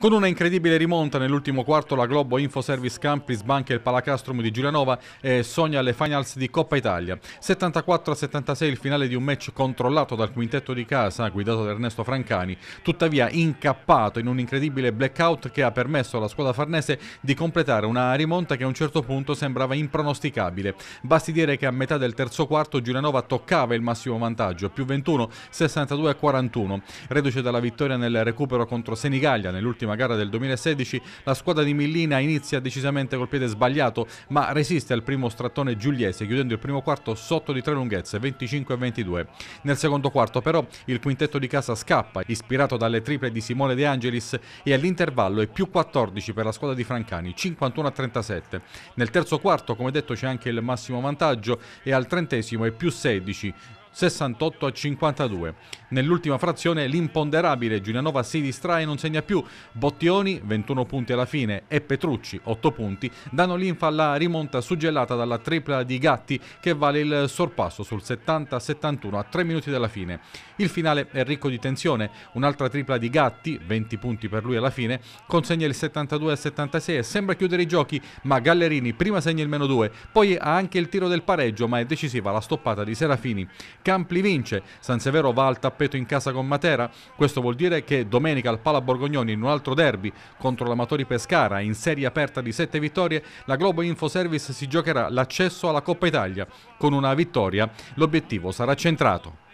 Con una incredibile rimonta nell'ultimo quarto la Globo Info Service Campi sbanca il Palacastrum di Giulianova e eh, sogna le finals di Coppa Italia. 74-76 il finale di un match controllato dal quintetto di casa guidato da Ernesto Francani, tuttavia incappato in un incredibile blackout che ha permesso alla squadra farnese di completare una rimonta che a un certo punto sembrava impronosticabile. Basti dire che a metà del terzo quarto Giulianova toccava il massimo vantaggio, più 21, 62-41. Reduce dalla vittoria nel recupero contro Senigallia nell'ultimo l'ultima gara del 2016, la squadra di Millina inizia decisamente col piede sbagliato, ma resiste al primo strattone giuliese, chiudendo il primo quarto sotto di tre lunghezze, 25 e 22. Nel secondo quarto, però, il quintetto di casa scappa, ispirato dalle triple di Simone De Angelis, e all'intervallo è più 14 per la squadra di Francani, 51 a 37. Nel terzo quarto, come detto, c'è anche il massimo vantaggio, e al trentesimo è più 16 68 a 52. Nell'ultima frazione l'imponderabile Giulianova si distrae e non segna più. Bottioni 21 punti alla fine e Petrucci 8 punti danno l'infa alla rimonta suggellata dalla tripla di Gatti che vale il sorpasso sul 70-71 a a 3 minuti dalla fine. Il finale è ricco di tensione, un'altra tripla di Gatti, 20 punti per lui alla fine, consegna il 72 a 76 e sembra chiudere i giochi, ma Gallerini prima segna il meno 2, poi ha anche il tiro del pareggio ma è decisiva la stoppata di Serafini Campli vince, San Severo va al tappeto in casa con Matera, questo vuol dire che domenica al Pala Borgognoni in un altro derby contro l'Amatori Pescara in serie aperta di 7 vittorie, la Globo Info Service si giocherà l'accesso alla Coppa Italia. Con una vittoria l'obiettivo sarà centrato.